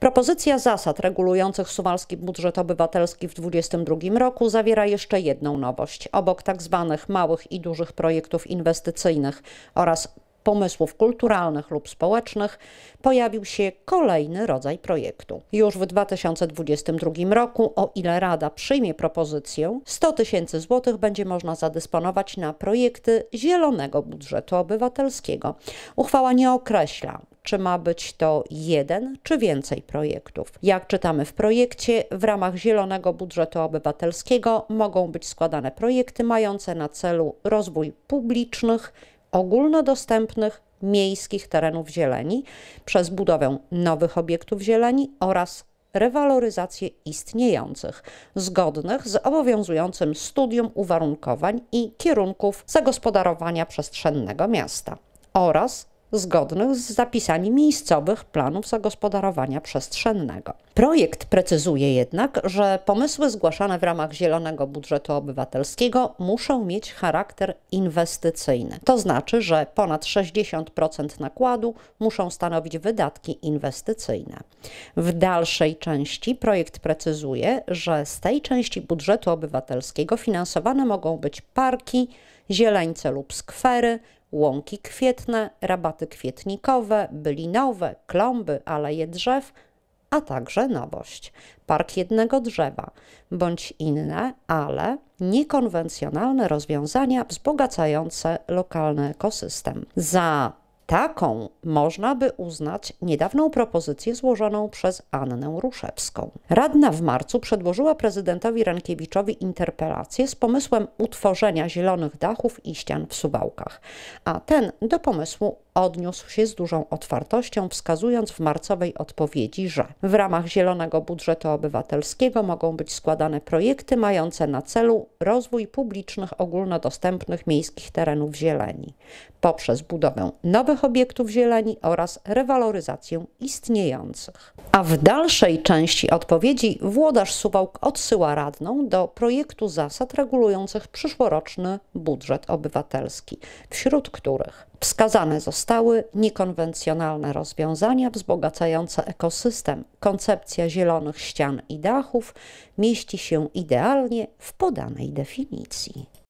Propozycja zasad regulujących suwalski budżet obywatelski w 2022 roku zawiera jeszcze jedną nowość. Obok tzw. Tak małych i dużych projektów inwestycyjnych oraz pomysłów kulturalnych lub społecznych pojawił się kolejny rodzaj projektu. Już w 2022 roku, o ile Rada przyjmie propozycję, 100 tysięcy złotych będzie można zadysponować na projekty zielonego budżetu obywatelskiego. Uchwała nie określa, czy ma być to jeden czy więcej projektów. Jak czytamy w projekcie, w ramach Zielonego Budżetu Obywatelskiego mogą być składane projekty mające na celu rozwój publicznych, ogólnodostępnych miejskich terenów zieleni przez budowę nowych obiektów zieleni oraz rewaloryzację istniejących, zgodnych z obowiązującym studium uwarunkowań i kierunków zagospodarowania przestrzennego miasta oraz zgodnych z zapisami miejscowych planów zagospodarowania przestrzennego. Projekt precyzuje jednak, że pomysły zgłaszane w ramach Zielonego Budżetu Obywatelskiego muszą mieć charakter inwestycyjny. To znaczy, że ponad 60% nakładu muszą stanowić wydatki inwestycyjne. W dalszej części projekt precyzuje, że z tej części budżetu obywatelskiego finansowane mogą być parki, zieleńce lub skwery, łąki kwietne, rabaty kwietnikowe, bylinowe, klomby, aleje drzew, a także nowość park jednego drzewa bądź inne, ale niekonwencjonalne rozwiązania wzbogacające lokalny ekosystem. Za taką można by uznać niedawną propozycję złożoną przez Annę Ruszewską. Radna w marcu przedłożyła prezydentowi Rankiewiczowi interpelację z pomysłem utworzenia zielonych dachów i ścian w Suwałkach, a ten do pomysłu odniósł się z dużą otwartością, wskazując w marcowej odpowiedzi, że w ramach Zielonego Budżetu Obywatelskiego mogą być składane projekty mające na celu rozwój publicznych ogólnodostępnych miejskich terenów zieleni poprzez budowę nowych obiektów zieleni oraz rewaloryzację istniejących. A w dalszej części odpowiedzi włodarz Suwałk odsyła radną do projektu zasad regulujących przyszłoroczny budżet obywatelski, wśród których wskazane zostały powstały niekonwencjonalne rozwiązania wzbogacające ekosystem. Koncepcja zielonych ścian i dachów mieści się idealnie w podanej definicji.